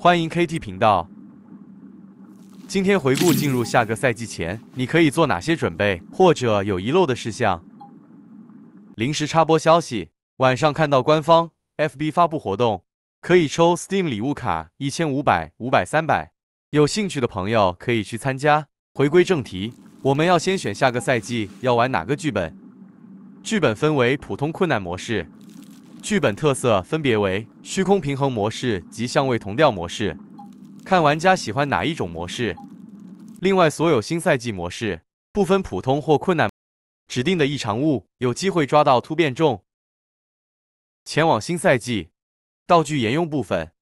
欢迎 KT 频道。今天回顾进入下个赛季前，你可以做哪些准备，或者有遗漏的事项？临时插播消息，晚上看到官方 FB 发布活动，可以抽 Steam 礼物卡一千五百、五百、三百，有兴趣的朋友可以去参加。回归正题，我们要先选下个赛季要玩哪个剧本？剧本分为普通、困难模式。剧本特色分别为虚空平衡模式及相位同调模式，看玩家喜欢哪一种模式。另外，所有新赛季模式不分普通或困难。指定的异常物有机会抓到突变重。前往新赛季，道具沿用部分。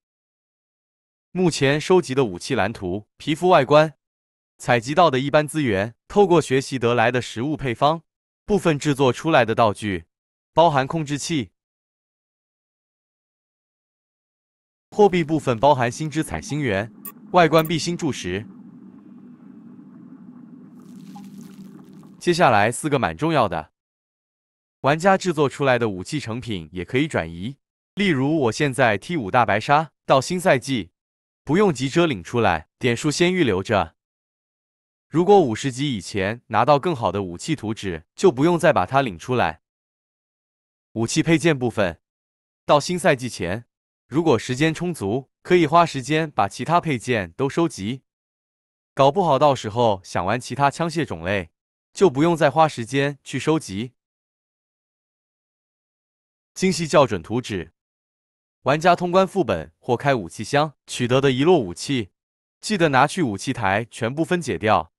目前收集的武器蓝图、皮肤外观，采集到的一般资源，透过学习得来的食物配方，部分制作出来的道具，包含控制器。货币部分包含星之彩、星元，外观必星铸石。接下来四个蛮重要的，玩家制作出来的武器成品也可以转移。例如，我现在 T 五大白鲨到新赛季，不用急着领出来，点数先预留着。如果五十级以前拿到更好的武器图纸，就不用再把它领出来。武器配件部分，到新赛季前。如果时间充足，可以花时间把其他配件都收集，搞不好到时候想玩其他枪械种类就不用再花时间去收集。精细校准图纸，玩家通关副本或开武器箱取得的遗落武器，记得拿去武器台全部分解掉，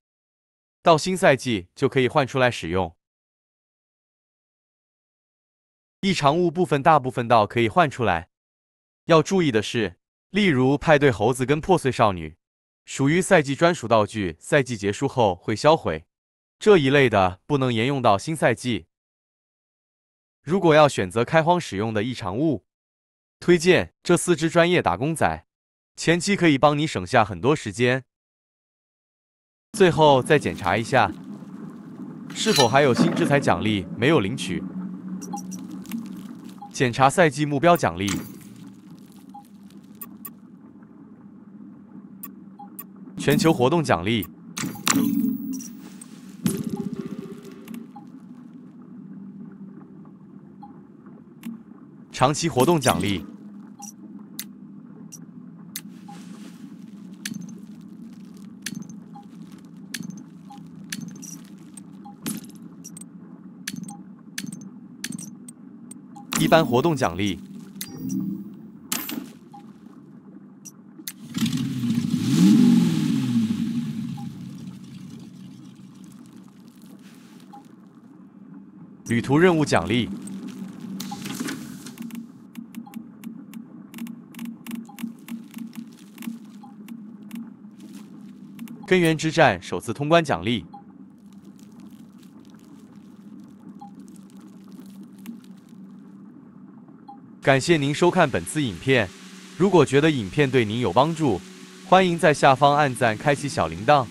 到新赛季就可以换出来使用。异常物部分大部分到可以换出来。要注意的是，例如派对猴子跟破碎少女，属于赛季专属道具，赛季结束后会销毁，这一类的不能沿用到新赛季。如果要选择开荒使用的异常物，推荐这四只专业打工仔，前期可以帮你省下很多时间。最后再检查一下，是否还有新制裁奖励没有领取？检查赛季目标奖励。全球活动奖励，长期活动奖励，一般活动奖励。旅途任务奖励，根源之战首次通关奖励。感谢您收看本次影片，如果觉得影片对您有帮助，欢迎在下方按赞开启小铃铛。